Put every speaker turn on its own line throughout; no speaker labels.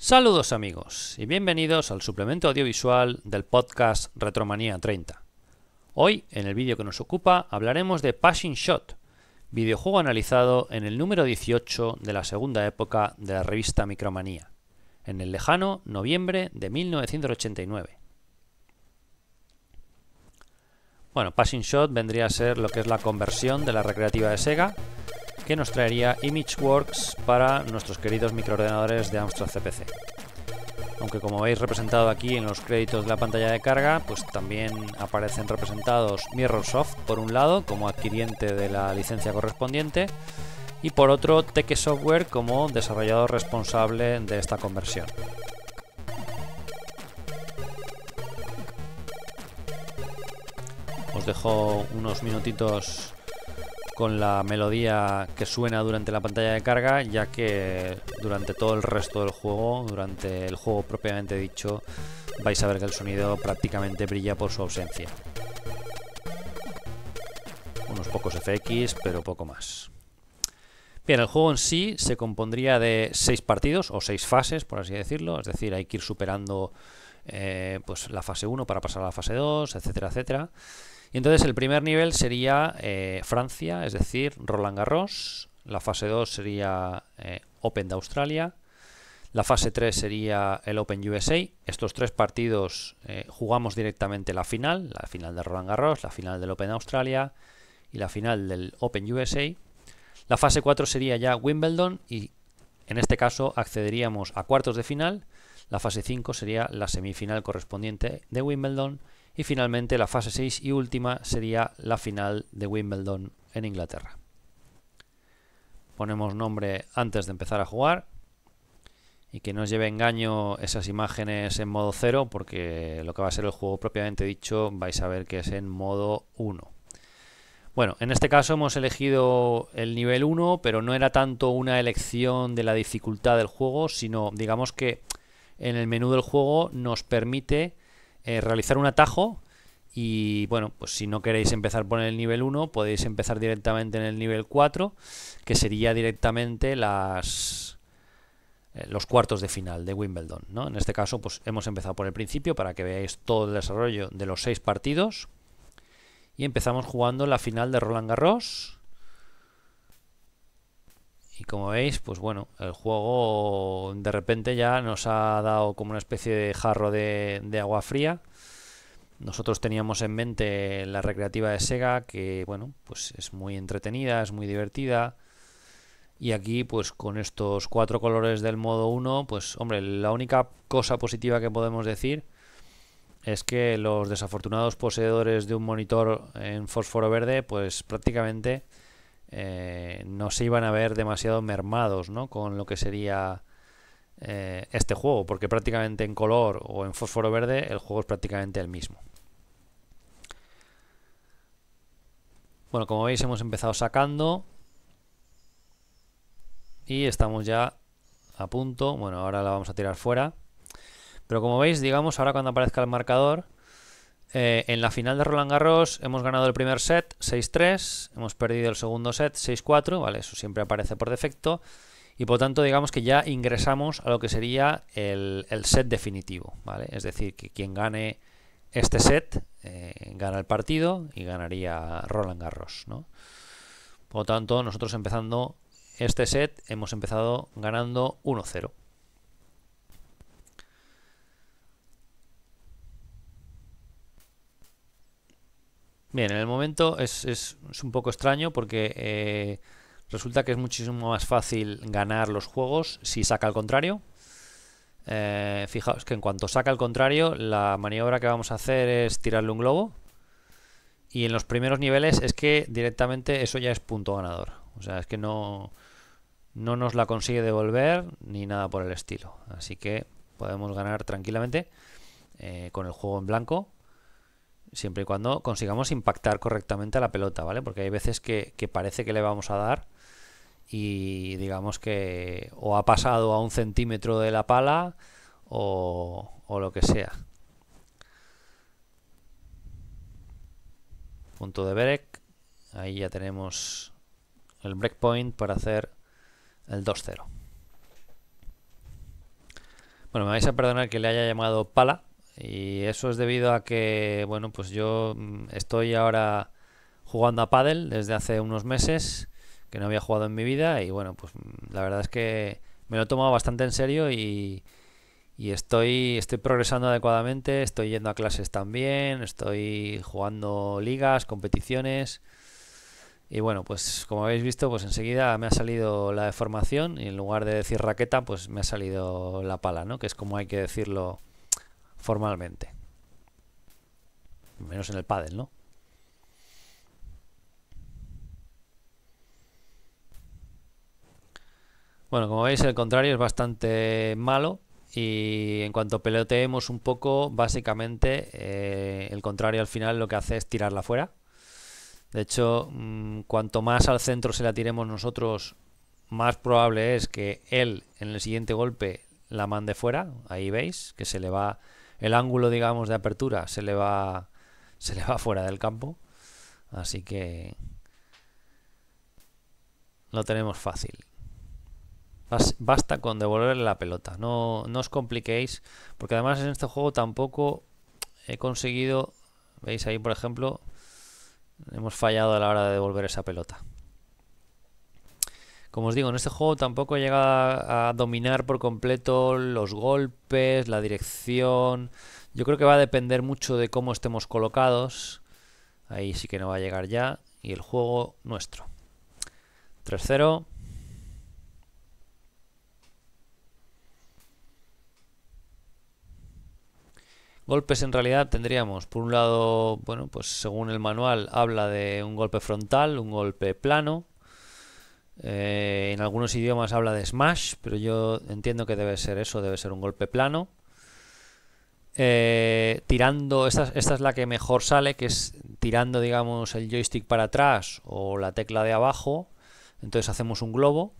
Saludos amigos y bienvenidos al suplemento audiovisual del podcast Retromanía 30. Hoy, en el vídeo que nos ocupa, hablaremos de Passing Shot, videojuego analizado en el número 18 de la segunda época de la revista Micromanía, en el lejano noviembre de 1989. Bueno, Passing Shot vendría a ser lo que es la conversión de la recreativa de Sega que nos traería Imageworks para nuestros queridos microordenadores de Amstrad CPC. Aunque como veis representado aquí en los créditos de la pantalla de carga, pues también aparecen representados Mirrorsoft por un lado como adquiriente de la licencia correspondiente y por otro Teke Software como desarrollador responsable de esta conversión. Os dejo unos minutitos con la melodía que suena durante la pantalla de carga, ya que durante todo el resto del juego, durante el juego propiamente dicho, vais a ver que el sonido prácticamente brilla por su ausencia. Unos pocos FX, pero poco más. Bien, el juego en sí se compondría de seis partidos o seis fases, por así decirlo, es decir, hay que ir superando eh, pues la fase 1 para pasar a la fase 2, etcétera, etcétera. Y entonces el primer nivel sería eh, Francia, es decir, Roland Garros. La fase 2 sería eh, Open de Australia. La fase 3 sería el Open USA. Estos tres partidos eh, jugamos directamente la final, la final de Roland Garros, la final del Open Australia y la final del Open USA. La fase 4 sería ya Wimbledon y en este caso accederíamos a cuartos de final la fase 5 sería la semifinal correspondiente de Wimbledon y finalmente la fase 6 y última sería la final de Wimbledon en Inglaterra. Ponemos nombre antes de empezar a jugar y que no os lleve engaño esas imágenes en modo 0 porque lo que va a ser el juego propiamente dicho vais a ver que es en modo 1. Bueno, en este caso hemos elegido el nivel 1, pero no era tanto una elección de la dificultad del juego, sino digamos que en el menú del juego nos permite eh, realizar un atajo y bueno, pues si no queréis empezar por el nivel 1, podéis empezar directamente en el nivel 4, que sería directamente las eh, los cuartos de final de Wimbledon, ¿no? En este caso, pues hemos empezado por el principio para que veáis todo el desarrollo de los seis partidos y empezamos jugando la final de Roland Garros y como veis, pues bueno, el juego de repente ya nos ha dado como una especie de jarro de, agua fría. Nosotros teníamos en mente la recreativa de Sega, que bueno, pues es muy entretenida, es muy divertida. Y aquí, pues con estos cuatro colores del modo 1, pues hombre, la única cosa positiva que podemos decir es que los desafortunados poseedores de un monitor en fósforo verde, pues prácticamente eh, no se iban a ver demasiado mermados ¿no? con lo que sería eh, este juego, porque prácticamente en color o en fósforo verde el juego es prácticamente el mismo. Bueno, como veis hemos empezado sacando y estamos ya a punto. Bueno, ahora la vamos a tirar fuera. Pero como veis, digamos, ahora cuando aparezca el marcador, eh, en la final de Roland Garros hemos ganado el primer set 6-3, hemos perdido el segundo set 6-4, ¿vale? Eso siempre aparece por defecto. Y por tanto, digamos que ya ingresamos a lo que sería el, set definitivo, ¿vale? Es decir, que quien gane este set eh, gana el partido y ganaría Roland Garros, ¿no? Por lo tanto, nosotros empezando este set hemos empezado ganando 1-0. Bien, en el momento es, un poco extraño porque eh, resulta que es muchísimo más fácil ganar los juegos si saca al contrario. Eh, fijaos que en cuanto saca al contrario, la maniobra que vamos a hacer es tirarle un globo. Y en los primeros niveles es que directamente eso ya es punto ganador. O sea, es que no, no nos la consigue devolver ni nada por el estilo. Así que podemos ganar tranquilamente eh, con el juego en blanco siempre y cuando consigamos impactar correctamente a la pelota, ¿vale? Porque hay veces que, parece que le vamos a dar y digamos que o ha pasado a un centímetro de la pala o, o lo que sea. Punto de break. Ahí ya tenemos el breakpoint para hacer el 2-0. Bueno, me vais a perdonar que le haya llamado pala y eso es debido a que, bueno, pues yo mm, estoy ahora jugando a pádel desde hace unos meses que no había jugado en mi vida y bueno, pues mm, la verdad es que me lo he tomado bastante en serio y, y estoy, estoy progresando adecuadamente, estoy yendo a clases también, estoy jugando ligas, competiciones y bueno, pues como habéis visto, pues enseguida me ha salido la deformación y en lugar de decir raqueta, pues me ha salido la pala, ¿no? Que es como hay que decirlo formalmente. Menos en el pádel, ¿no? Bueno, como veis, el contrario es bastante malo. Y en cuanto peloteemos un poco, básicamente eh, el contrario al final lo que hace es tirarla fuera. De hecho, mm, cuanto más al centro se la tiremos nosotros, más probable es que él en el siguiente golpe la mande fuera. Ahí veis que se le va el ángulo, digamos, de apertura se le va, se le va fuera del campo. Así que lo tenemos fácil. Basta con devolverle la pelota, no, no os compliquéis, porque además en este juego tampoco he conseguido, veis ahí por ejemplo, hemos fallado a la hora de devolver esa pelota. Como os digo, en este juego tampoco he llegado a, dominar por completo los golpes, la dirección. Yo creo que va a depender mucho de cómo estemos colocados. Ahí sí que no va a llegar ya. Y el juego nuestro. 3-0. Golpes en realidad tendríamos, por un lado, bueno, pues según el manual habla de un golpe frontal, un golpe plano, eh, en algunos idiomas habla de smash, pero yo entiendo que debe ser eso, debe ser un golpe plano. Eh, tirando, esta, es la que mejor sale, que es tirando, digamos, el joystick para atrás o la tecla de abajo. Entonces hacemos un globo.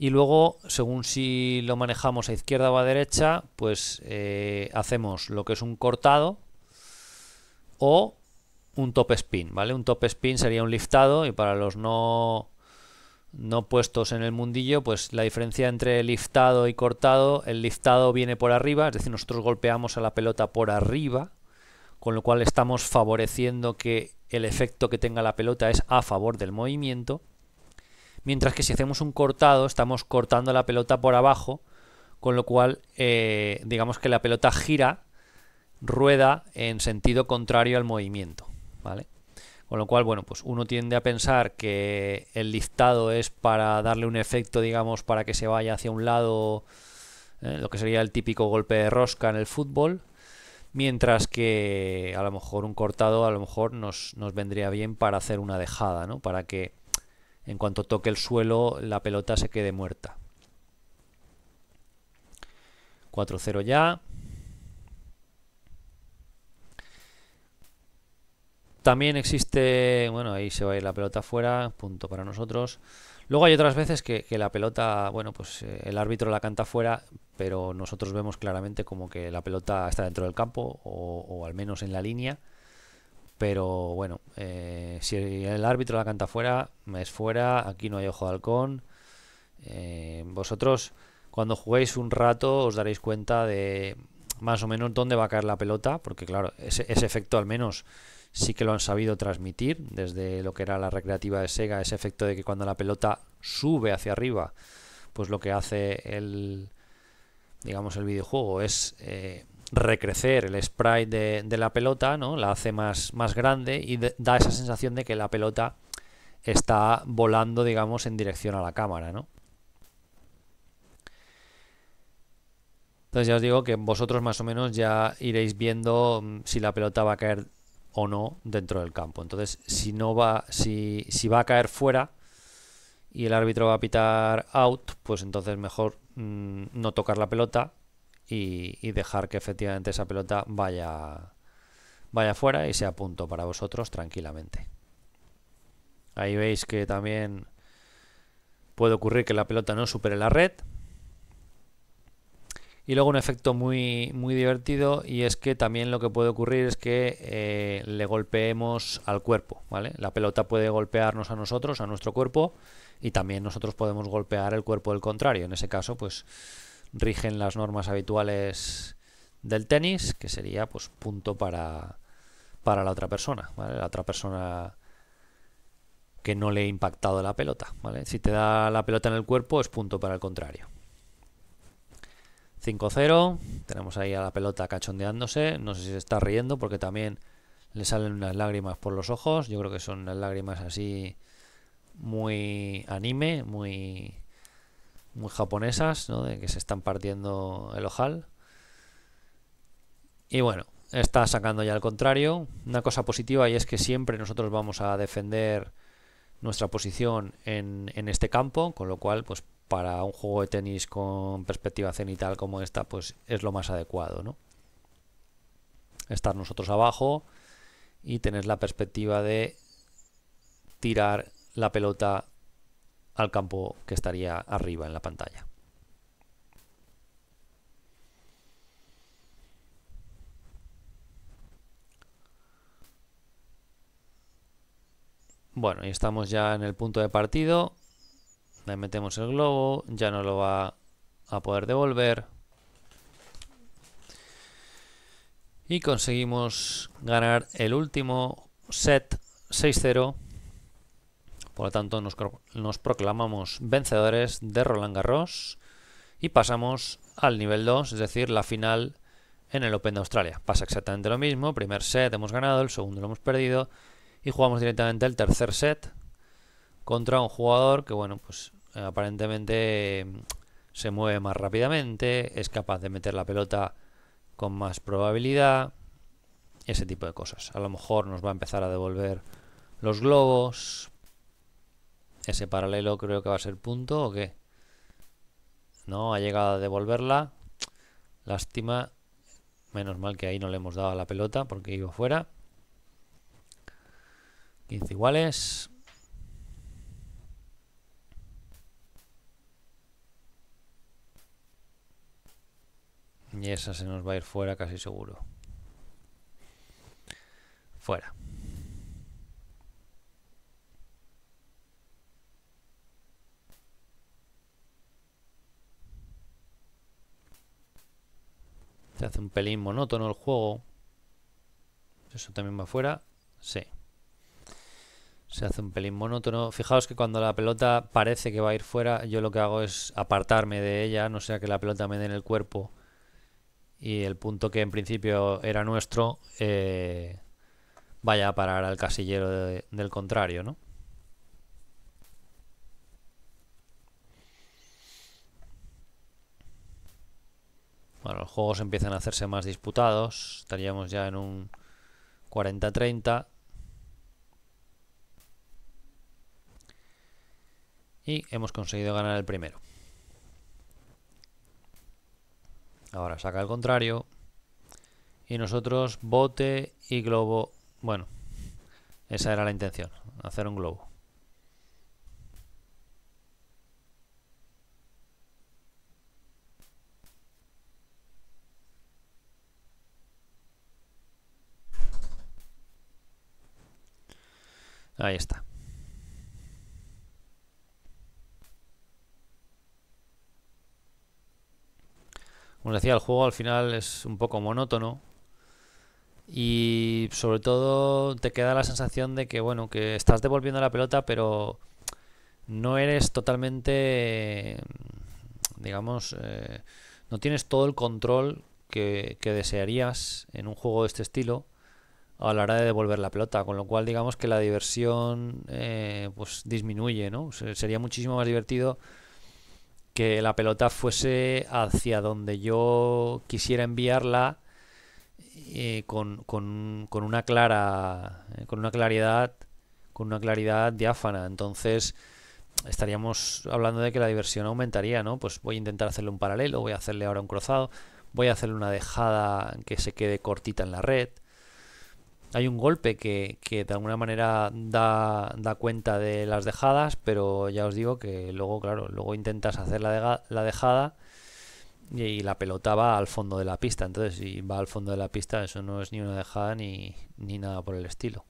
Y luego, según si lo manejamos a izquierda o a derecha, pues eh, hacemos lo que es un cortado o un top spin, ¿vale? Un top spin sería un liftado y para los no no puestos en el mundillo, pues la diferencia entre liftado y cortado, el liftado viene por arriba, es decir, nosotros golpeamos a la pelota por arriba, con lo cual estamos favoreciendo que el efecto que tenga la pelota es a favor del movimiento, mientras que si hacemos un cortado, estamos cortando la pelota por abajo, con lo cual eh, digamos que la pelota gira, rueda en sentido contrario al movimiento. Con lo cual, bueno, pues uno tiende a pensar que el listado es para darle un efecto, digamos, para que se vaya hacia un lado, eh, lo que sería el típico golpe de rosca en el fútbol, mientras que a lo mejor un cortado a lo mejor nos, vendría bien para hacer una dejada, ¿no? Para que en cuanto toque el suelo la pelota se quede muerta. 4-0 ya. También existe, bueno, ahí se va a ir la pelota fuera, punto para nosotros. Luego hay otras veces que, la pelota, bueno, pues eh, el árbitro la canta fuera, pero nosotros vemos claramente como que la pelota está dentro del campo o, al menos en la línea. Pero bueno, eh, si el árbitro la canta fuera, es fuera, aquí no hay ojo de halcón. Eh, vosotros, cuando juguéis un rato, os daréis cuenta de más o menos dónde va a caer la pelota, porque claro, ese efecto al menos sí que lo han sabido transmitir desde lo que era la recreativa de Sega, ese efecto de que cuando la pelota sube hacia arriba, pues lo que hace el, digamos, el videojuego es eh, recrecer el sprite de, la pelota, ¿no? La hace más, más grande y da esa sensación de que la pelota está volando, digamos, en dirección a la cámara, ¿no? Entonces ya os digo que vosotros más o menos ya iréis viendo mm, si la pelota va a caer o no dentro del campo. Entonces, si no va, si, va a caer fuera y el árbitro va a pitar out, pues entonces mejor mm, no tocar la pelota y, dejar que efectivamente esa pelota vaya vaya fuera y sea punto para vosotros tranquilamente. Ahí veis que también puede ocurrir que la pelota no supere la red, y luego un efecto muy, muy divertido y es que también lo que puede ocurrir es que eh, le golpeemos al cuerpo, ¿vale? La pelota puede golpearnos a nosotros, a nuestro cuerpo, y también nosotros podemos golpear el cuerpo del contrario. En ese caso, pues rigen las normas habituales del tenis, que sería pues punto para, para la otra persona, La otra persona que no le ha impactado la pelota, ¿vale? Si te da la pelota en el cuerpo es punto para el contrario. 5-0. Tenemos ahí a la pelota cachondeándose. No sé si se está riendo porque también le salen unas lágrimas por los ojos. Yo creo que son unas lágrimas así muy anime, muy, muy japonesas, ¿no? De que se están partiendo el ojal. Y bueno, está sacando ya al contrario. Una cosa positiva y es que siempre nosotros vamos a defender nuestra posición en, en este campo, con lo cual pues para un juego de tenis con perspectiva cenital como esta, pues es lo más adecuado, ¿no? Estar nosotros abajo y tener la perspectiva de tirar la pelota al campo que estaría arriba en la pantalla. Bueno, y estamos ya en el punto de partido. Le metemos el globo, ya no lo va a poder devolver. Y conseguimos ganar el último set 6-0. Por lo tanto, nos, nos, proclamamos vencedores de Roland Garros y pasamos al nivel 2, es decir, la final en el Open de Australia. Pasa exactamente lo mismo, primer set hemos ganado, el segundo lo hemos perdido y jugamos directamente el tercer set contra un jugador que, bueno, pues aparentemente mm, se mueve más rápidamente, es capaz de meter la pelota con más probabilidad, ese tipo de cosas. A lo mejor nos va a empezar a devolver los globos. Ese paralelo creo que va a ser punto o qué. No, ha llegado a devolverla. Lástima. Menos mal que ahí no le hemos dado a la pelota porque iba fuera. 15 iguales. Y esa se nos va a ir fuera casi seguro. Fuera. Se hace un pelín monótono el juego. Eso también va fuera. Sí. Se hace un pelín monótono. Fijaos que cuando la pelota parece que va a ir fuera, yo lo que hago es apartarme de ella, no sea que la pelota me dé en el cuerpo y el punto que en principio era nuestro eh, vaya a parar al casillero del contrario, ¿no? Bueno, los juegos empiezan a hacerse más disputados, estaríamos ya en un 40-30. Y hemos conseguido ganar el primero. Ahora saca el contrario. Y nosotros bote y globo. Bueno, esa era la intención, hacer un globo. Ahí está. Como decía, el juego al final es un poco monótono. Y sobre todo te queda la sensación de que, bueno, que estás devolviendo la pelota, pero no eres totalmente, digamos, eh, no tienes todo el control que, que, desearías en un juego de este estilo a la hora de devolver la pelota, con lo cual digamos que la diversión eh, pues disminuye, ¿no? Sería muchísimo más divertido que la pelota fuese hacia donde yo quisiera enviarla eh, con, una clara eh, con una claridad con una claridad diáfana entonces estaríamos hablando de que la diversión aumentaría no pues voy a intentar hacerle un paralelo voy a hacerle ahora un cruzado voy a hacerle una dejada que se quede cortita en la red hay un golpe que, de alguna manera da, cuenta de las dejadas, pero ya os digo que luego, claro, luego intentas hacer la, la dejada y, la pelota va al fondo de la pista. Entonces, si va al fondo de la pista, eso no es ni una dejada ni, nada por el estilo.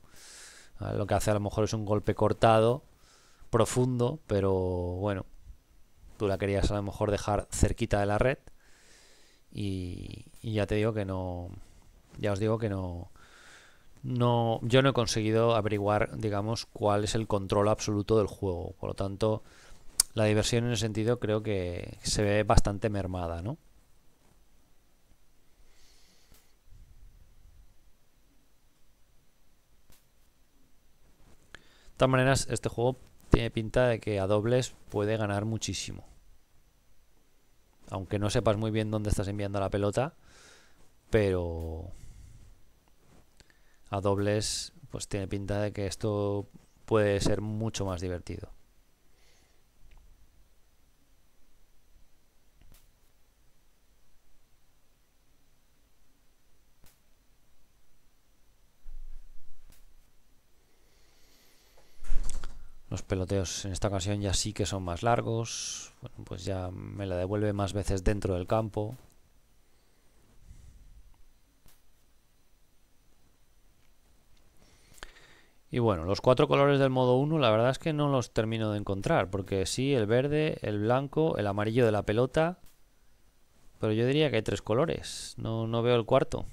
Ah, lo que hace a lo mejor es un golpe cortado, profundo, pero bueno, tú la querías a lo mejor dejar cerquita de la red y, y ya te digo que no, ya os digo que no, no, yo no he conseguido averiguar, digamos, cuál es el control absoluto del juego. Por lo tanto, la diversión en ese sentido creo que se ve bastante mermada, ¿no? De todas maneras, este juego tiene pinta de que a dobles puede ganar muchísimo. Aunque no sepas muy bien dónde estás enviando la pelota, pero a dobles, pues tiene pinta de que esto puede ser mucho más divertido. Los peloteos en esta ocasión ya sí que son más largos, bueno, pues ya me la devuelve más veces dentro del campo, Y bueno, los cuatro colores del modo 1 la verdad es que no los termino de encontrar, porque sí, el verde, el blanco, el amarillo de la pelota, pero yo diría que hay tres colores, no, no veo el cuarto.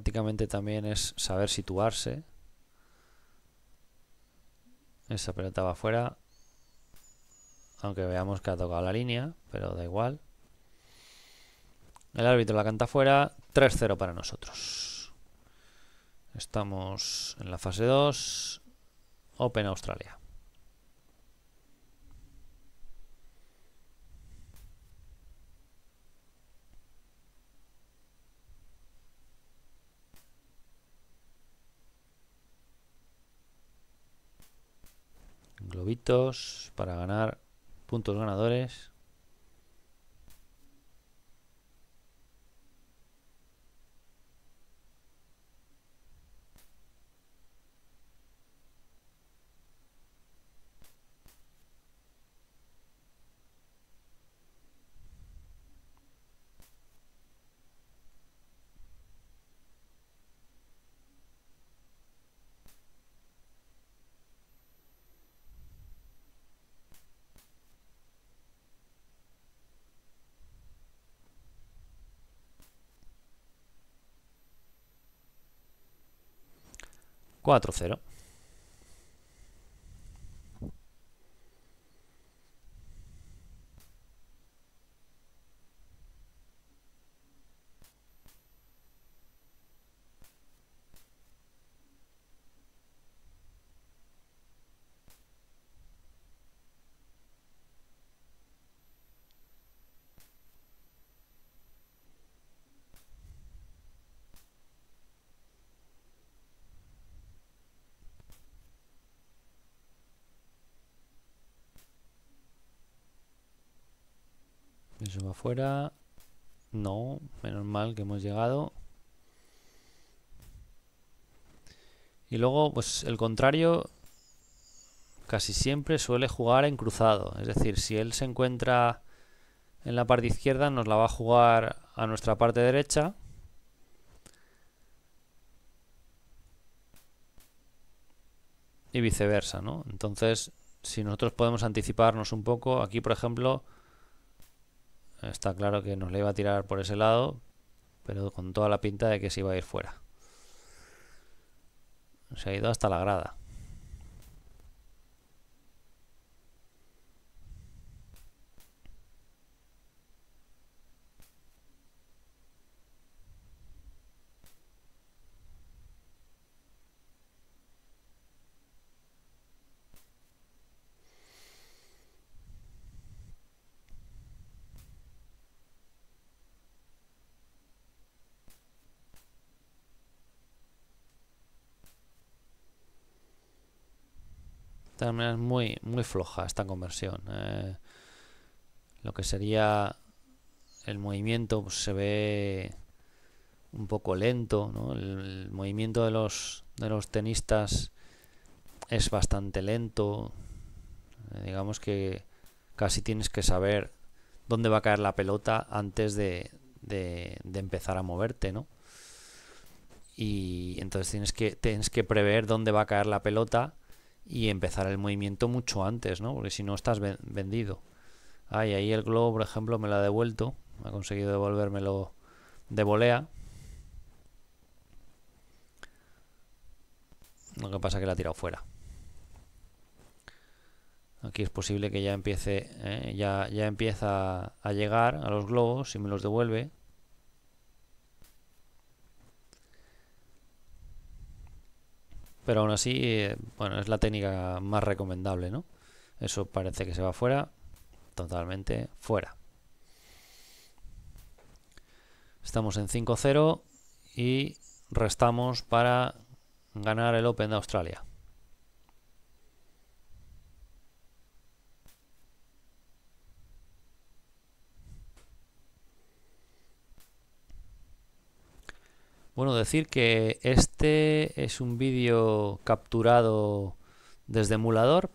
prácticamente también es saber situarse. Esa pelota va afuera. Aunque veamos que ha tocado la línea, pero da igual. El árbitro la canta fuera. 3-0 para nosotros. Estamos en la fase 2. Open Australia. globitos para ganar puntos ganadores 4-0. fuera. No, menos mal que hemos llegado. Y luego, pues el contrario casi siempre suele jugar en cruzado. Es decir, si él se encuentra en la parte izquierda, nos la va a jugar a nuestra parte derecha. Y viceversa, ¿no? Entonces, si nosotros podemos anticiparnos un poco, aquí por ejemplo Está claro que nos le iba a tirar por ese lado, pero con toda la pinta de que se iba a ir fuera. Se ha ido hasta la grada. todas muy, muy floja esta conversión. Eh. lo que sería el movimiento pues, se ve un poco lento, el, movimiento de los, tenistas es bastante lento. Eh, digamos que casi tienes que saber dónde va a caer la pelota antes de, empezar a moverte, Y entonces tienes que, tienes que prever dónde va a caer la pelota y empezar el movimiento mucho antes, ¿no? Porque si no estás vendido. ahí ahí el globo, por ejemplo, me lo ha devuelto. Ha conseguido devolvérmelo de volea. Lo que pasa es que la ha tirado fuera. Aquí es posible que ya empiece, ¿eh? ya, ya empieza a llegar a los globos y me los devuelve. pero aún así, eh, bueno, es la técnica más recomendable, ¿no? Eso parece que se va fuera, totalmente fuera. Estamos en 5-0 y restamos para ganar el Open de Australia. Bueno, decir que este es un vídeo capturado desde emulador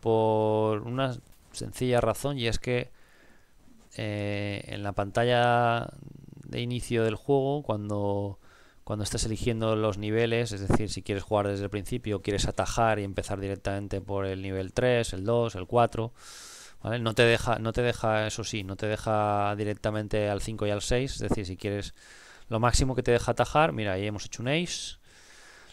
por una sencilla razón y es que eh, en la pantalla de inicio del juego, cuando, cuando estás eligiendo los niveles, es decir, si quieres jugar desde el principio, quieres atajar y empezar directamente por el nivel 3, el 2, el 4, no, te deja, no te deja, eso sí, no te deja directamente al 5 y al 6, es decir, si quieres lo máximo que te deja atajar, mira, ahí hemos hecho un ace.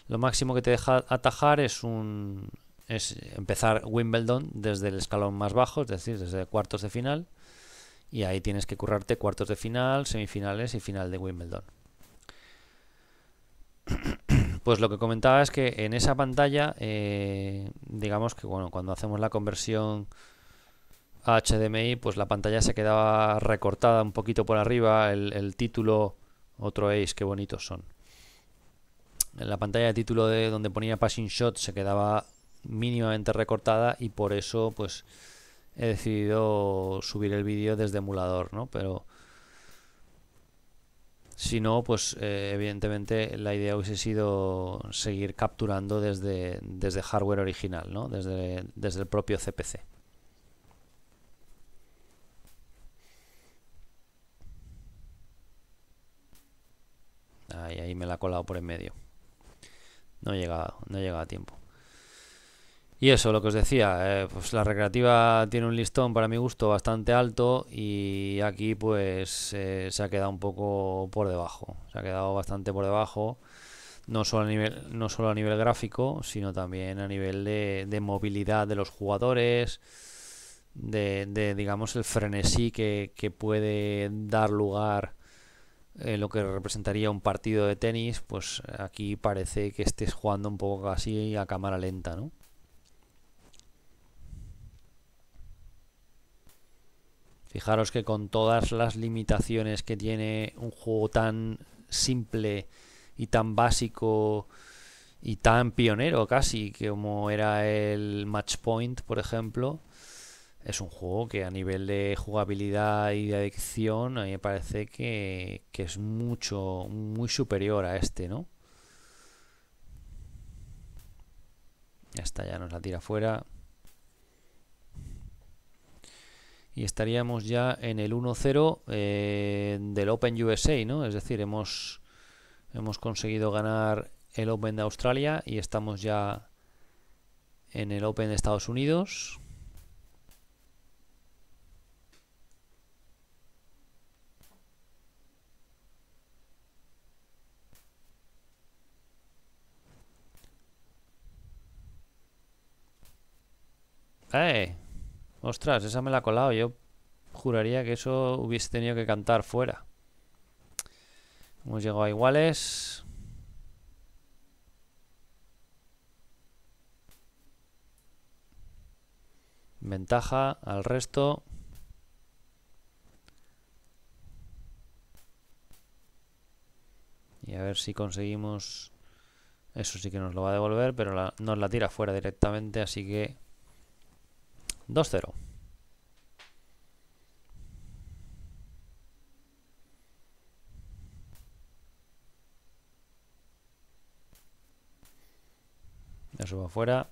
Lo máximo que te deja atajar es un es empezar Wimbledon desde el escalón más bajo, es decir, desde cuartos de final. Y ahí tienes que currarte cuartos de final, semifinales y final de Wimbledon. Pues lo que comentaba es que en esa pantalla, eh, digamos que bueno, cuando hacemos la conversión a HDMI, pues la pantalla se quedaba recortada un poquito por arriba, el título otro ace, qué bonitos son. En la pantalla de título de donde ponía Passing Shot se quedaba mínimamente recortada y por eso pues he decidido subir el vídeo desde emulador, ¿no? Pero si no, pues eh, evidentemente la idea hubiese sido seguir capturando desde, desde hardware original, ¿no? desde, desde el propio CPC. Ahí, ahí me la ha colado por en medio. No he llegado, no a tiempo. Y eso, lo que os decía, eh, pues la recreativa tiene un listón para mi gusto bastante alto y aquí pues eh, se ha quedado un poco por debajo, se ha quedado bastante por debajo, no solo a nivel, no a nivel gráfico, sino también a nivel de, movilidad de los jugadores, de, digamos el frenesí que puede dar lugar eh, lo que representaría un partido de tenis, pues aquí parece que estés jugando un poco así a cámara lenta, ¿no? Fijaros que con todas las limitaciones que tiene un juego tan simple y tan básico y tan pionero casi como era el Match Point, por ejemplo, es un juego que a nivel de jugabilidad y de adicción a mí me parece que, es mucho, muy superior a este, ¿no? Esta ya nos la tira fuera. Y estaríamos ya en el 1-0 eh, del Open USA, ¿no? Es decir, hemos, hemos conseguido ganar el Open de Australia y estamos ya en el Open de Estados Unidos. ¡Eh! Ostras, esa me la ha colado. Yo juraría que eso hubiese tenido que cantar fuera. Hemos llegado a iguales. Ventaja al resto. Y a ver si conseguimos... Eso sí que nos lo va a devolver, pero nos la tira fuera directamente, así que... 2-0. Me subo fuera.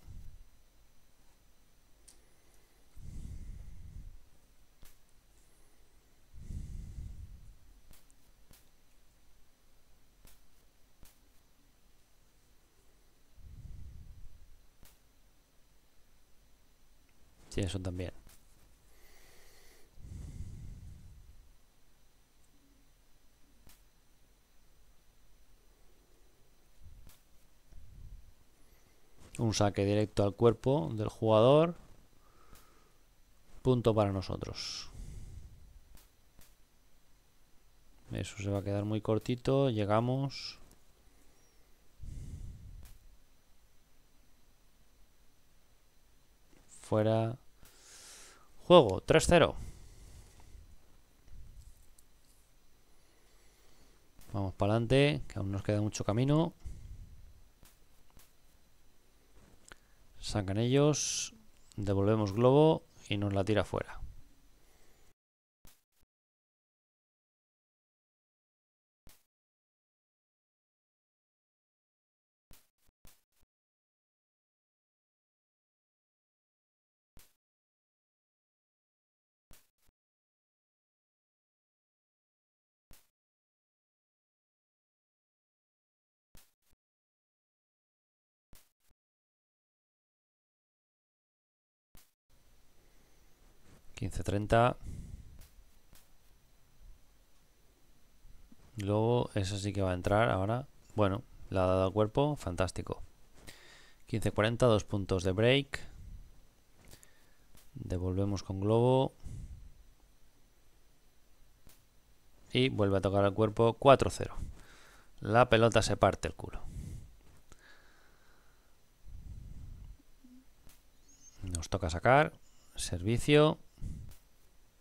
eso también. Un saque directo al cuerpo del jugador. Punto para nosotros. Eso se va a quedar muy cortito. Llegamos. Fuera. Juego 3-0. Vamos para adelante, que aún nos queda mucho camino. Sacan ellos, devolvemos globo y nos la tira afuera 15.30. Globo, eso sí que va a entrar ahora. Bueno, la ha dado al cuerpo, fantástico. 15.40, dos puntos de break. Devolvemos con globo. Y vuelve a tocar al cuerpo 4-0. La pelota se parte el culo. Nos toca sacar. Servicio.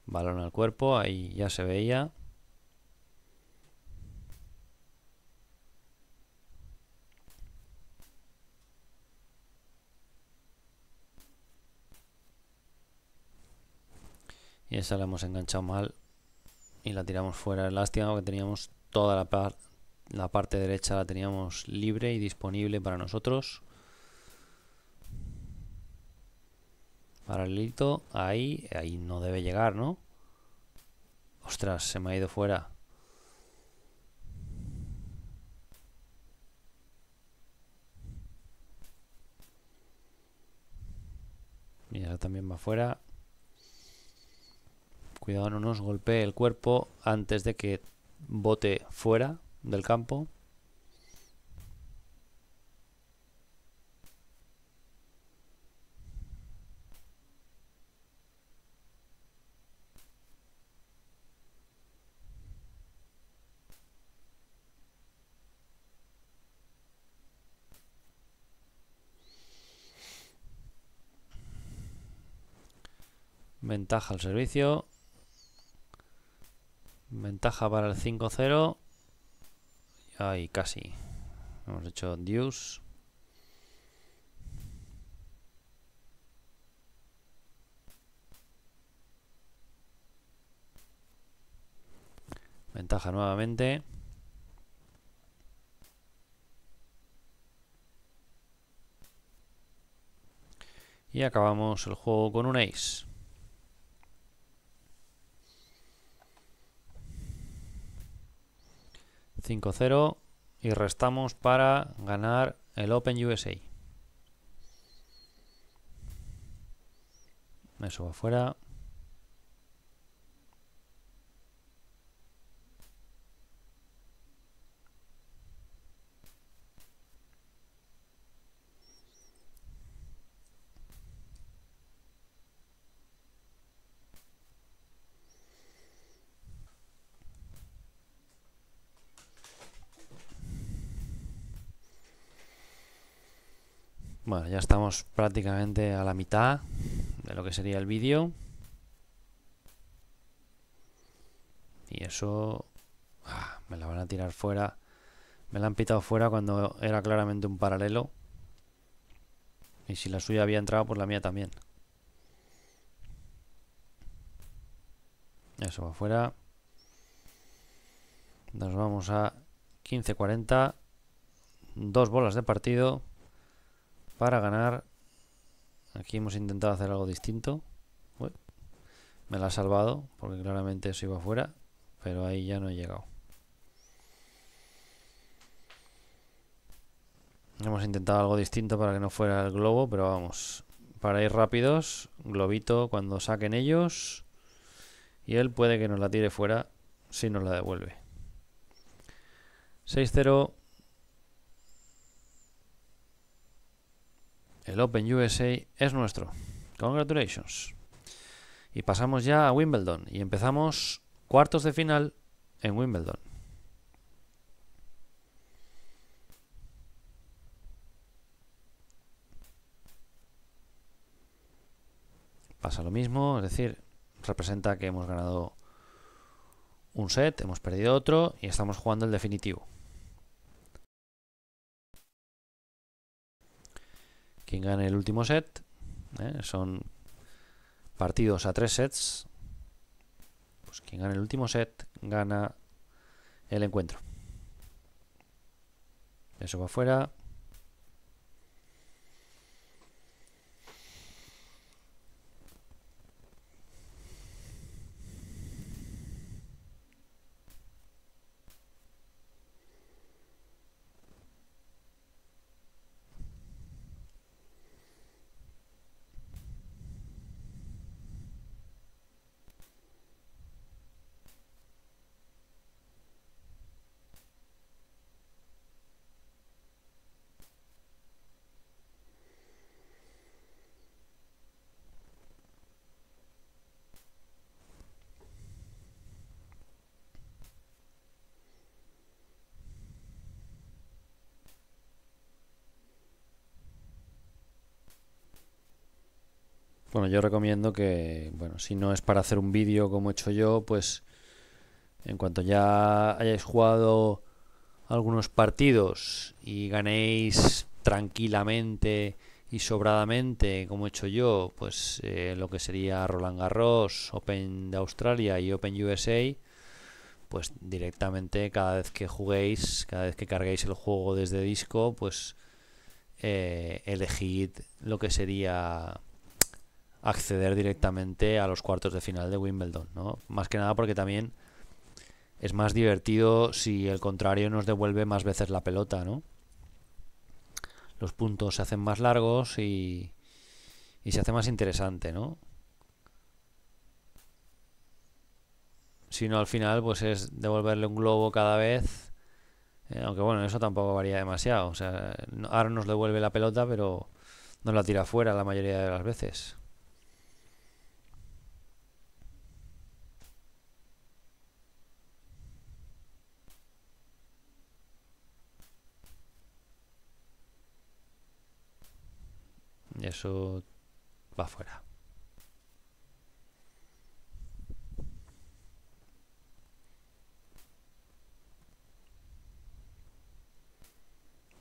Balón al cuerpo, ahí ya se veía. Y esa la hemos enganchado mal y la tiramos fuera. Lástima que teníamos toda la, la parte derecha la teníamos libre y disponible para nosotros. Paralelito, ahí, ahí no debe llegar, ¿no? Ostras, se me ha ido fuera. Mira, también va fuera. Cuidado, no nos golpee el cuerpo antes de que bote fuera del campo. Ventaja al servicio. Ventaja para el 5-0. hay casi. Hemos hecho deuce. Ventaja nuevamente. Y acabamos el juego con un ace. 5-0 y restamos para ganar el Open USA. Eso va fuera. Estamos prácticamente a la mitad de lo que sería el vídeo. Y eso... Ah, me la van a tirar fuera. Me la han pitado fuera cuando era claramente un paralelo. Y si la suya había entrado, pues la mía también. Eso va fuera. Nos vamos a 15-40. Dos bolas de partido para ganar. Aquí hemos intentado hacer algo distinto. me la ha salvado porque claramente eso iba fuera, pero ahí ya no he llegado. Hemos intentado algo distinto para que no fuera el globo, pero vamos. Para ir rápidos, globito cuando saquen ellos. Y él puede que nos la tire fuera si nos la devuelve. 6-0. El Open USA es nuestro. Congratulations. Y pasamos ya a Wimbledon y empezamos cuartos de final en Wimbledon. Pasa lo mismo, es decir, representa que hemos ganado un set, hemos perdido otro y estamos jugando el definitivo. Quien gane el último set, ¿eh? son partidos a tres sets, pues quien gane el último set gana el encuentro. Eso va afuera yo recomiendo que, bueno, si no es para hacer un vídeo como he hecho yo, pues en cuanto ya hayáis jugado algunos partidos y ganéis tranquilamente y sobradamente, como he hecho yo, pues eh, lo que sería Roland Garros, Open de Australia y Open USA, pues directamente cada vez que juguéis, cada vez que carguéis el juego desde disco, pues eh, elegid lo que sería acceder directamente a los cuartos de final de Wimbledon, ¿no? Más que nada porque también es más divertido si el contrario nos devuelve más veces la pelota, ¿no? Los puntos se hacen más largos y, se hace más interesante, ¿no? Si no, al final, pues es devolverle un globo cada vez. Eh, aunque bueno, eso tampoco varía demasiado. O sea, ahora nos devuelve la pelota, pero nos la tira fuera la mayoría de las veces. Eso va fuera.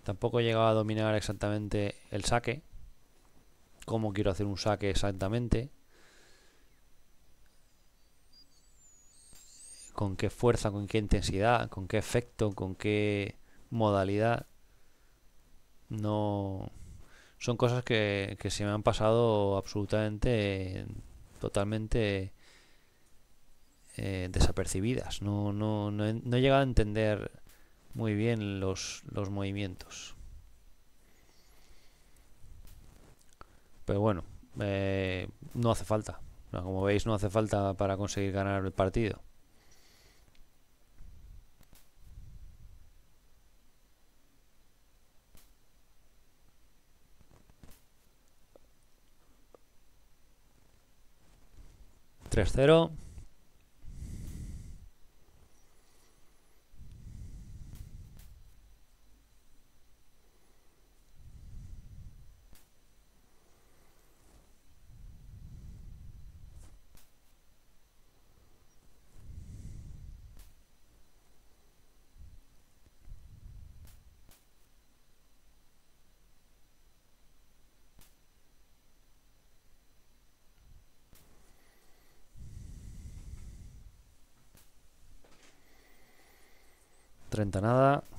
Tampoco he llegado a dominar exactamente el saque. Cómo quiero hacer un saque exactamente. Con qué fuerza, con qué intensidad, con qué efecto, con qué modalidad. No son cosas que, se me han pasado absolutamente, totalmente eh, desapercibidas. No, no, no, he, llegado a entender muy bien los, movimientos. Pero bueno, eh, no hace falta. Como veis, no hace falta para conseguir ganar el partido. 3-0. 30 nada.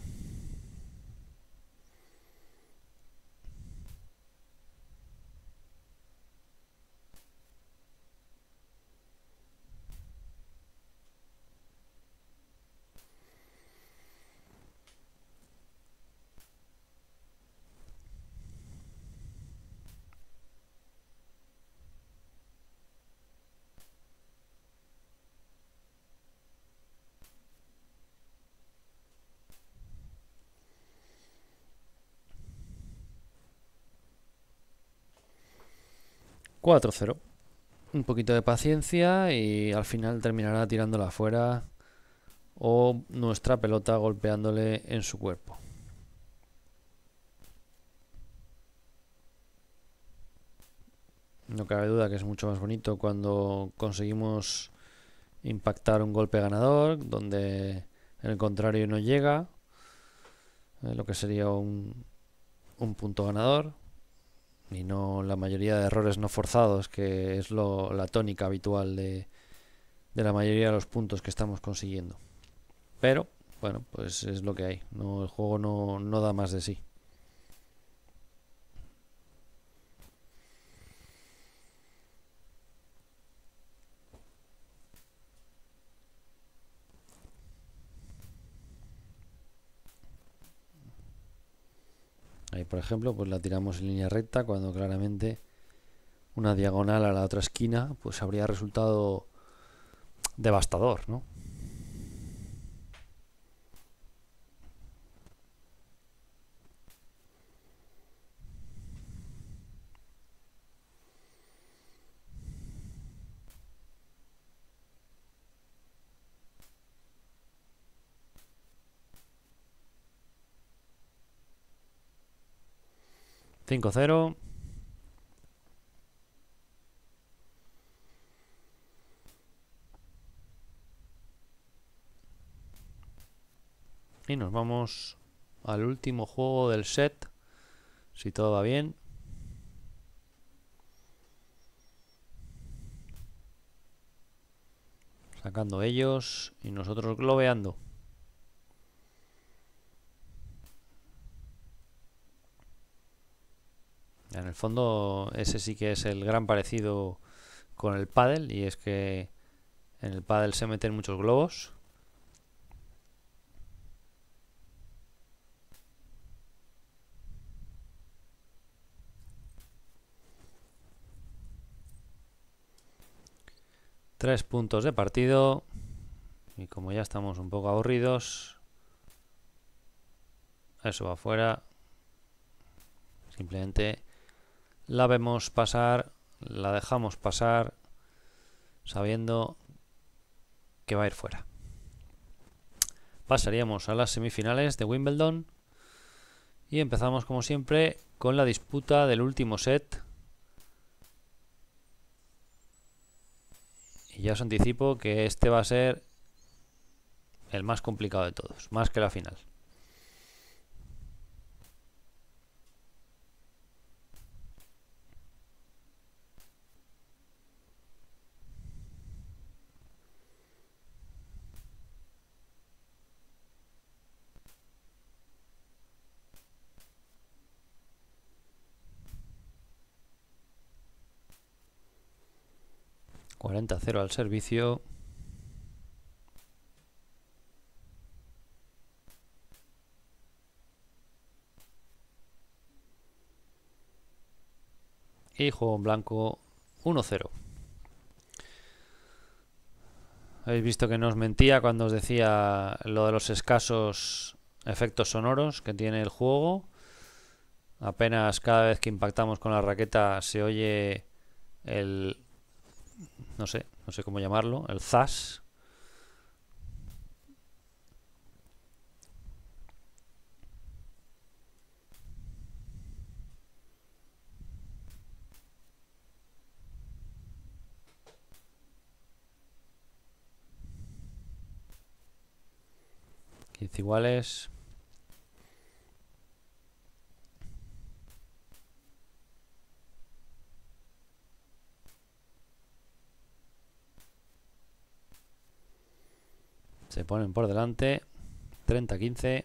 4-0. Un poquito de paciencia y al final terminará tirándola afuera o nuestra pelota golpeándole en su cuerpo. No cabe duda que es mucho más bonito cuando conseguimos impactar un golpe ganador, donde el contrario no llega, eh, lo que sería un, un punto ganador y no la mayoría de errores no forzados, que es lo, la tónica habitual de, la mayoría de los puntos que estamos consiguiendo. Pero, bueno, pues es lo que hay. No, el juego no da más de sí. por ejemplo, pues la tiramos en línea recta cuando claramente una diagonal a la otra esquina pues habría resultado devastador, ¿no? 5-0. Y nos vamos al último juego del set, si todo va bien. Sacando ellos y nosotros globeando. En el fondo, ese sí que es el gran parecido con el pádel y es que en el pádel se meten muchos globos. Tres puntos de partido y como ya estamos un poco aburridos, eso va afuera. Simplemente la vemos pasar, la dejamos pasar, sabiendo que va a ir fuera. Pasaríamos a las semifinales de Wimbledon y empezamos como siempre con la disputa del último set. Y ya os anticipo que este va a ser el más complicado de todos, más que la final. 40-0 al servicio. Y juego blanco 1-0. Habéis visto que no os mentía cuando os decía lo de los escasos efectos sonoros que tiene el juego. Apenas cada vez que impactamos con la raqueta se oye el no sé, no sé cómo llamarlo, el ZAS. iguales ponen por delante. 30-15.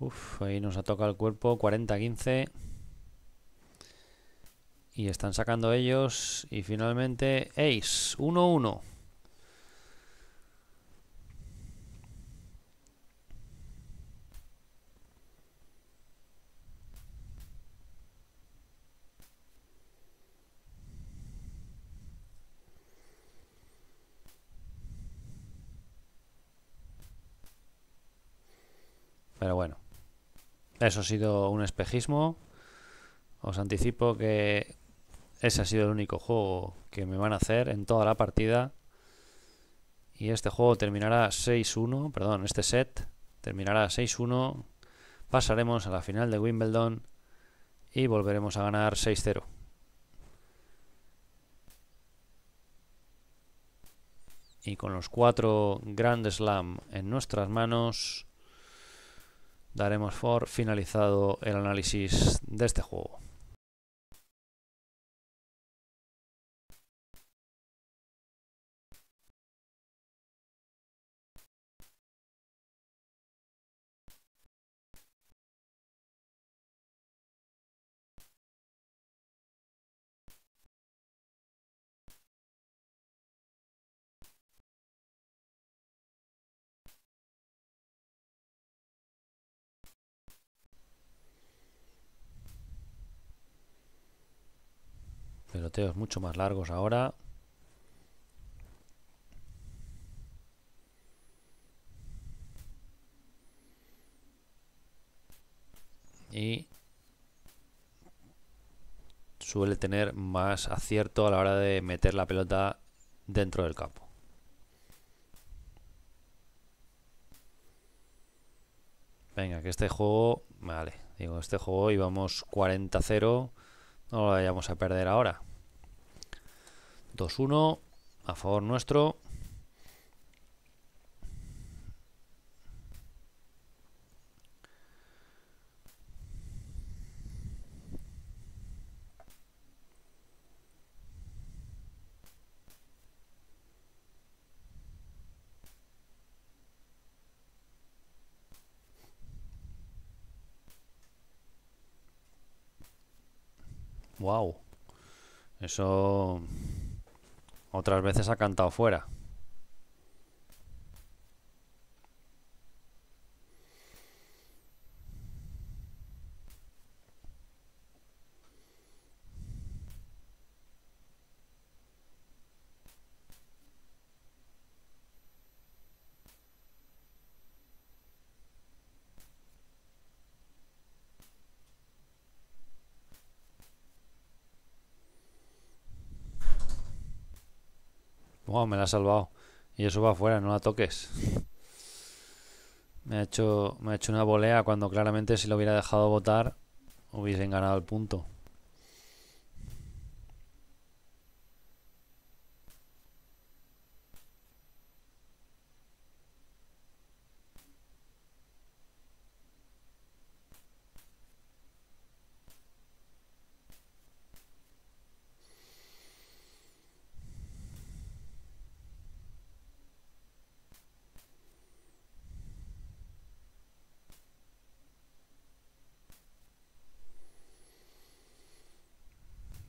Uf, ahí nos ha tocado el cuerpo. 40-15. Y están sacando ellos. Y finalmente, Ace. 1-1. Pero bueno, eso ha sido un espejismo. Os anticipo que ese ha sido el único juego que me van a hacer en toda la partida. Y este juego terminará 6-1, perdón, este set terminará 6-1. Pasaremos a la final de Wimbledon y volveremos a ganar 6-0. Y con los cuatro Grand Slam en nuestras manos, daremos por finalizado el análisis de este juego. Tiroteos mucho más largos ahora. Y suele tener más acierto a la hora de meter la pelota dentro del campo. Venga, que este juego, vale, digo, este juego íbamos 40-0, no lo vayamos a perder ahora. 2-1 a favor nuestro. Wow. Eso otras veces ha cantado fuera. me la ha salvado. Y eso va afuera, no la toques. Me ha hecho, me ha hecho una volea cuando claramente si lo hubiera dejado votar hubiesen ganado el punto.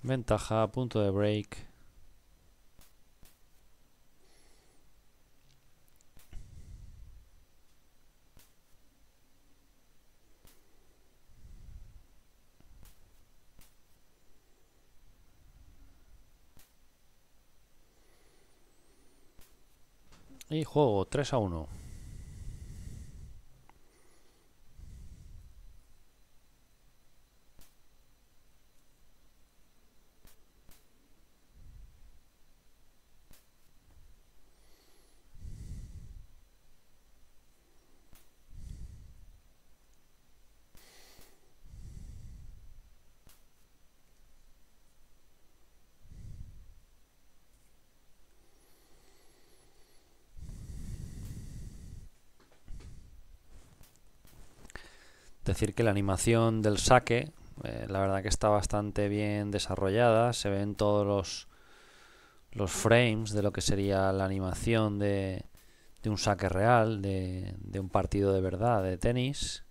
Ventaja, punto de break. Y juego 3 a 1. Decir que la animación del saque, eh, la verdad que está bastante bien desarrollada, se ven todos los, los frames de lo que sería la animación de, un saque real, de, un partido de verdad, de tenis.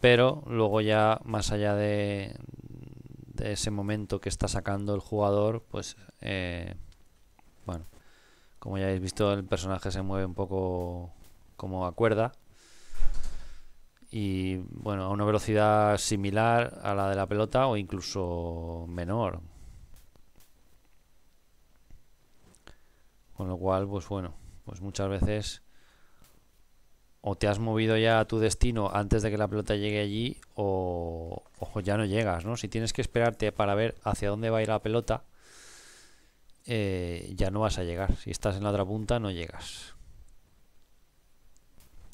Pero luego ya, más allá de, ese momento que está sacando el jugador, pues, eh, bueno, como ya habéis visto, el personaje se mueve un poco como a cuerda y bueno, a una velocidad similar a la de la pelota o incluso menor. Con lo cual, pues bueno, pues muchas veces o te has movido ya a tu destino antes de que la pelota llegue allí o, ojo ya no llegas, ¿no? Si tienes que esperarte para ver hacia dónde va a ir la pelota, eh, ya no vas a llegar. Si estás en la otra punta, no llegas.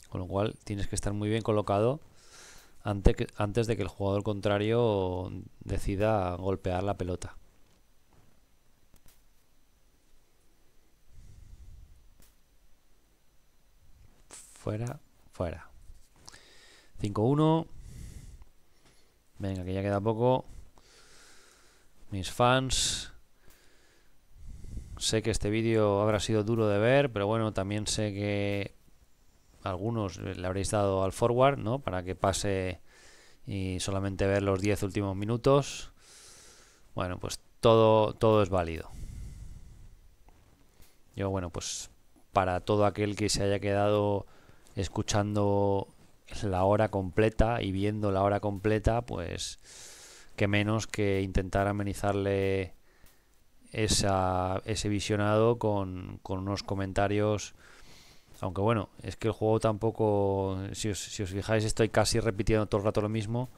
Con lo cual tienes que estar muy bien colocado antes, antes de que el jugador contrario decida golpear la pelota. Fuera, fuera. 5-1. Venga, que ya queda poco. Mis fans. Sé que este vídeo habrá sido duro de ver, pero bueno, también sé que algunos eh, le habréis dado al forward, ¿no? Para que pase y solamente ver los 10 últimos minutos. Bueno, pues todo, todo es válido. Yo, bueno, pues para todo aquel que se haya quedado escuchando la hora completa y viendo la hora completa, pues que menos que intentar amenizarle esa, ese visionado con, con unos comentarios aunque bueno, es que el juego tampoco, si os, fijáis, estoy casi repitiendo todo el rato lo mismo,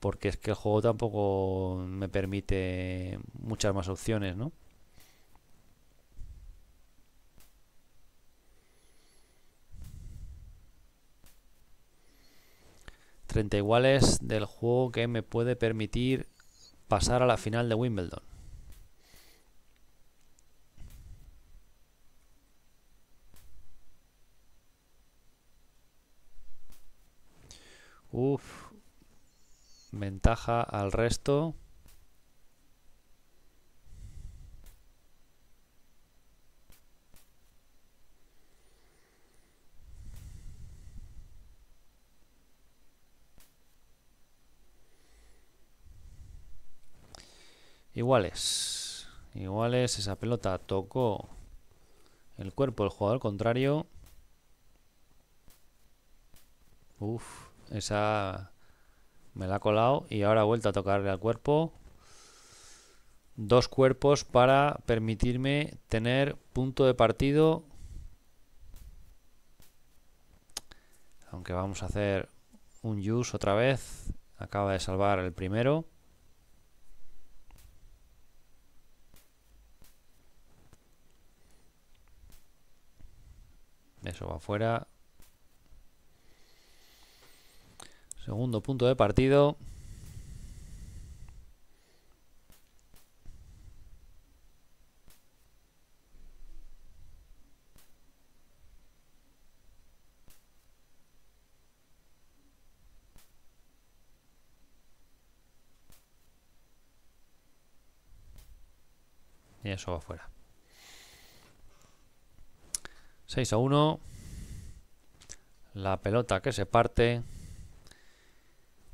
porque es que el juego tampoco me permite muchas más opciones, ¿no? ...30 iguales del juego que me puede permitir pasar a la final de Wimbledon. Uf, ventaja al resto. Iguales. Iguales, esa pelota tocó el cuerpo del jugador contrario. Uf. Esa me la ha colado y ahora vuelto a tocarle al cuerpo. Dos cuerpos para permitirme tener punto de partido. Aunque vamos a hacer un use otra vez. Acaba de salvar el primero. Eso va afuera. Segundo punto de partido. Y eso va afuera. 6 a 1. La pelota que se parte.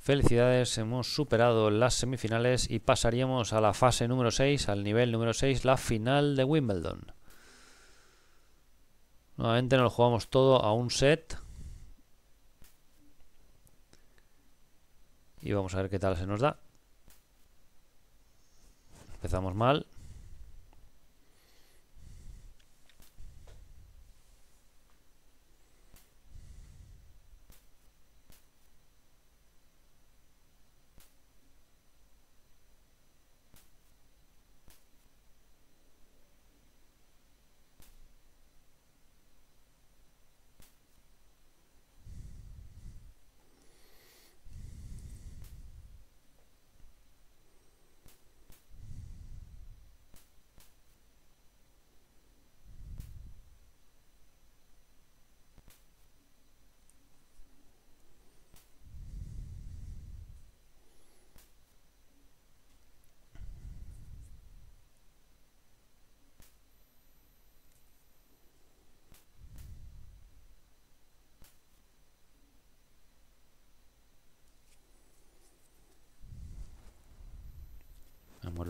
Felicidades, hemos superado las semifinales y pasaríamos a la fase número 6, al nivel número 6, la final de Wimbledon. Nuevamente nos lo jugamos todo a un set. Y vamos a ver qué tal se nos da. Empezamos mal.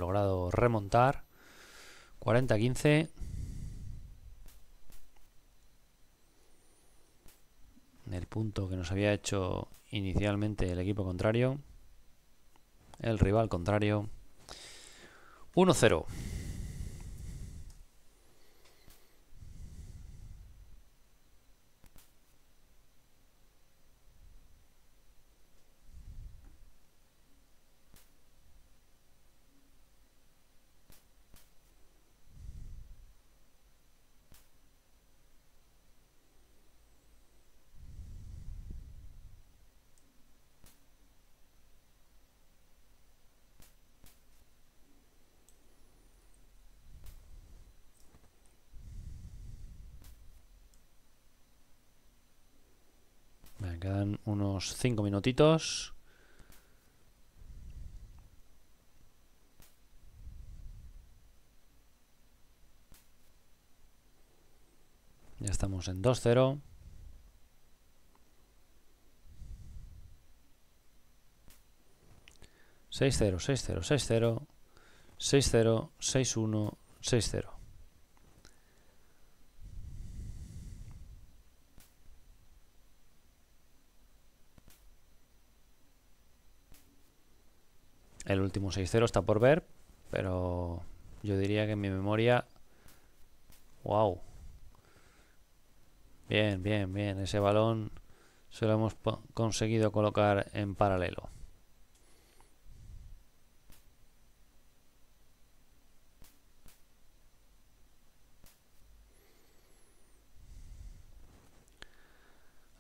logrado remontar. 40-15. El punto que nos había hecho inicialmente el equipo contrario. El rival contrario. 1-0. 5 minutitos ya estamos en 2-0 6-0, 6-0, 6-0 6-0, 6-1 6-0 El último 6-0 está por ver, pero yo diría que en mi memoria... ¡Wow! Bien, bien, bien. Ese balón se lo hemos conseguido colocar en paralelo.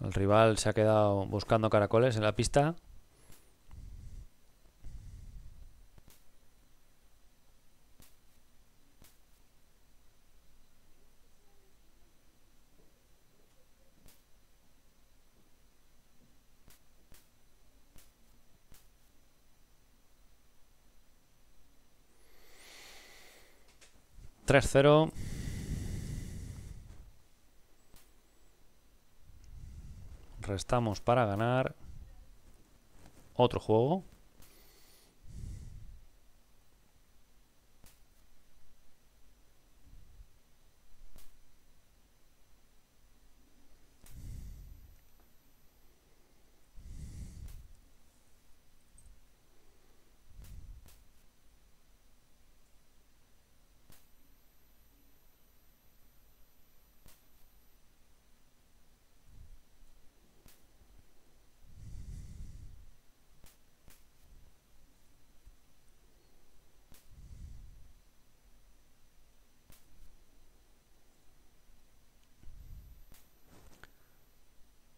El rival se ha quedado buscando caracoles en la pista. 3-0. Restamos para ganar. Otro juego.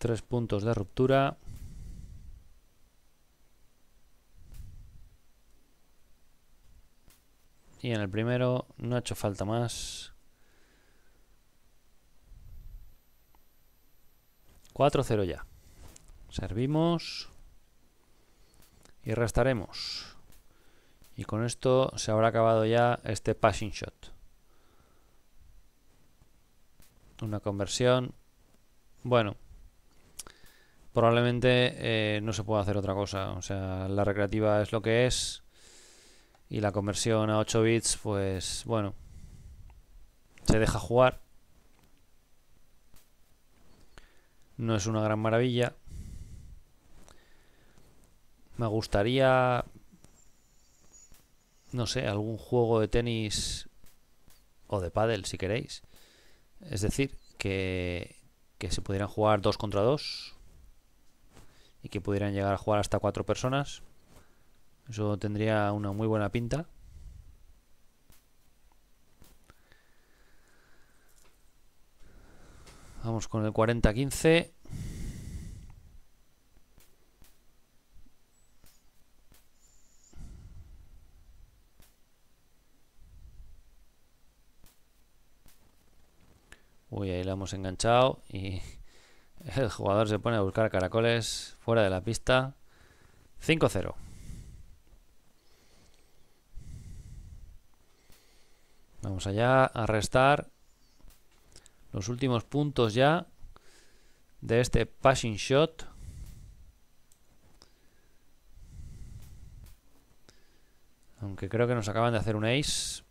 Tres puntos de ruptura. Y en el primero no ha hecho falta más. 4-0 ya. Servimos. Y restaremos. Y con esto se habrá acabado ya este passing shot. Una conversión. Bueno probablemente eh, no se pueda hacer otra cosa. O sea, la recreativa es lo que es y la conversión a 8 bits, pues bueno, se deja jugar. No es una gran maravilla. Me gustaría, no sé, algún juego de tenis o de pádel, si queréis. Es decir, que, que se pudieran jugar dos contra dos y que pudieran llegar a jugar hasta cuatro personas. Eso tendría una muy buena pinta. Vamos con el 40-15. Uy, ahí la hemos enganchado y el jugador se pone a buscar caracoles fuera de la pista. 5-0. Vamos allá a restar los últimos puntos ya de este passing shot. Aunque creo que nos acaban de hacer un ace.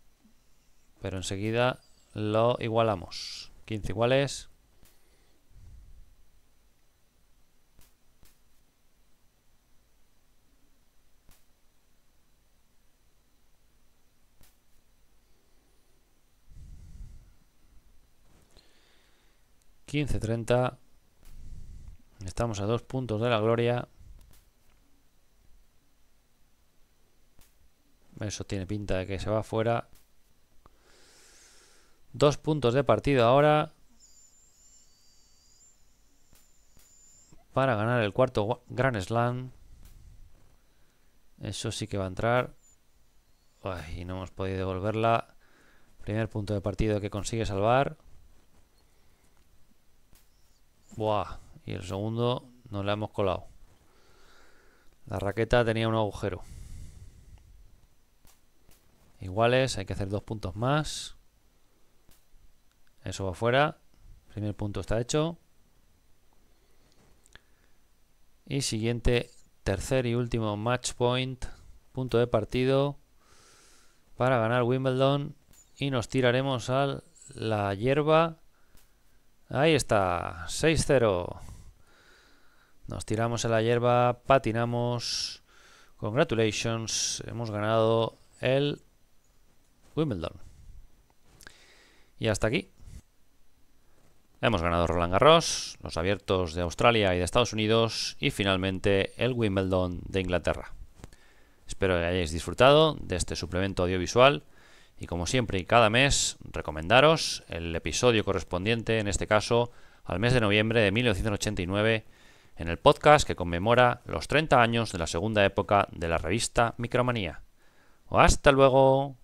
Pero enseguida lo igualamos. 15 iguales. 15-30 Estamos a dos puntos de la gloria. Eso tiene pinta de que se va fuera. Dos puntos de partido ahora. Para ganar el cuarto Grand Slam. Eso sí que va a entrar. Ay, no hemos podido devolverla. Primer punto de partido que consigue salvar y el segundo nos la hemos colado. La raqueta tenía un agujero. Iguales, hay que hacer dos puntos más. Eso va fuera. primer punto está hecho. Y siguiente, tercer y último match point, punto de partido para ganar Wimbledon. Y nos tiraremos a la hierba Ahí está, 6-0. Nos tiramos en la hierba, patinamos. Congratulations, hemos ganado el Wimbledon. Y hasta aquí. Hemos ganado Roland Garros, los abiertos de Australia y de Estados Unidos y finalmente el Wimbledon de Inglaterra. Espero que hayáis disfrutado de este suplemento audiovisual y como siempre y cada mes, recomendaros el episodio correspondiente, en este caso al mes de noviembre de 1989, en el podcast que conmemora los 30 años de la segunda época de la revista Micromanía. ¡Hasta luego!